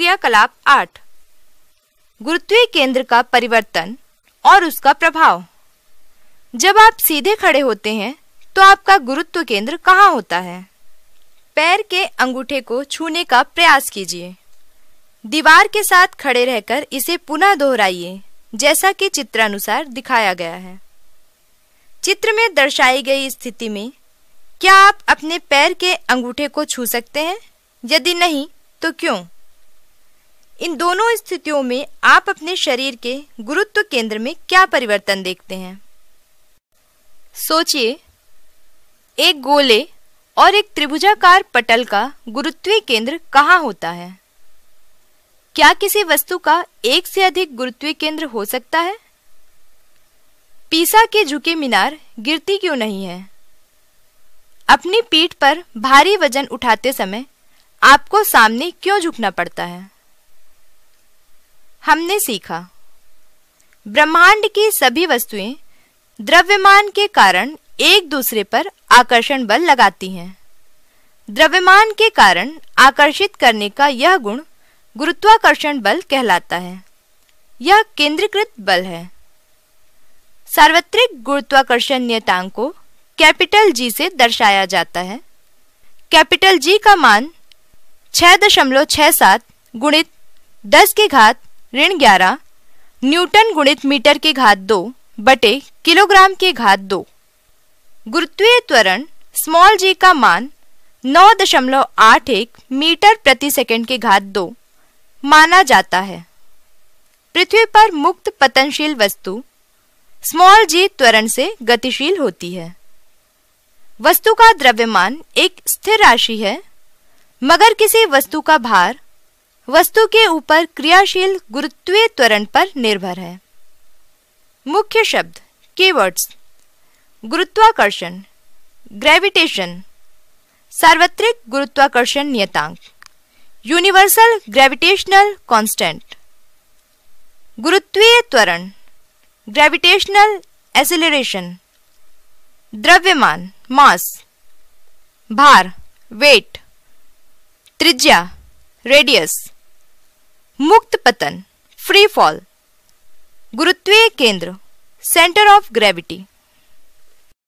क्रियाकलाप आठ गुरुत्वीय केंद्र का परिवर्तन और उसका प्रभाव जब आप सीधे खड़े होते हैं तो आपका गुरुत्व केंद्र कहाँ होता है पैर के अंगूठे को छूने का प्रयास कीजिए दीवार के साथ खड़े रहकर इसे पुनः दोहराइए जैसा कि चित्रानुसार दिखाया गया है चित्र में दर्शाई गई स्थिति में क्या आप अपने पैर के अंगूठे को छू सकते हैं यदि नहीं तो क्यों इन दोनों स्थितियों में आप अपने शरीर के गुरुत्व केंद्र में क्या परिवर्तन देखते हैं सोचिए एक गोले और एक त्रिभुजाकार पटल का गुरुत्वीय केंद्र कहाँ होता है क्या किसी वस्तु का एक से अधिक गुरुत्वीय केंद्र हो सकता है पीसा के झुके मीनार गिरती क्यों नहीं है अपनी पीठ पर भारी वजन उठाते समय आपको सामने क्यों झुकना पड़ता है हमने सीखा ब्रह्मांड की सभी वस्तुएं द्रव्यमान के कारण एक दूसरे पर आकर्षण बल लगाती हैं द्रव्यमान के कारण आकर्षित करने का यह गुण गुरुत्वाकर्षण बल कहलाता है यह केंद्रीकृत बल है सार्वत्रिक गुरुत्वाकर्षण नियतांक को कैपिटल जी से दर्शाया जाता है कैपिटल जी का मान 6.67 दशमलव सात गुणित दस के घात ऋण ग्यारह न्यूटन गुणित मीटर के घात दो बटे किलोग्राम के घात दो गुरुत्वीय त्वरण स्मॉल जी का मान 9.81 मीटर प्रति सेकंड के घात दो माना जाता है पृथ्वी पर मुक्त पतनशील वस्तु स्मॉल जी त्वरण से गतिशील होती है वस्तु का द्रव्यमान एक स्थिर राशि है मगर किसी वस्तु का भार वस्तु के ऊपर क्रियाशील गुरुत्वीय त्वरण पर निर्भर है मुख्य शब्द कीवर्ड्स गुरुत्वाकर्षण ग्रेविटेशन सार्वत्रिक गुरुत्वाकर्षण नियतांक यूनिवर्सल ग्रेविटेशनल कांस्टेंट गुरुत्वीय त्वरण ग्रेविटेशनल एसिलेशन द्रव्यमान मास भार वेट त्रिज्या रेडियस मुक्त पतन फ्री फॉल गुरुत्वीय केंद्र सेंटर ऑफ ग्रेविटी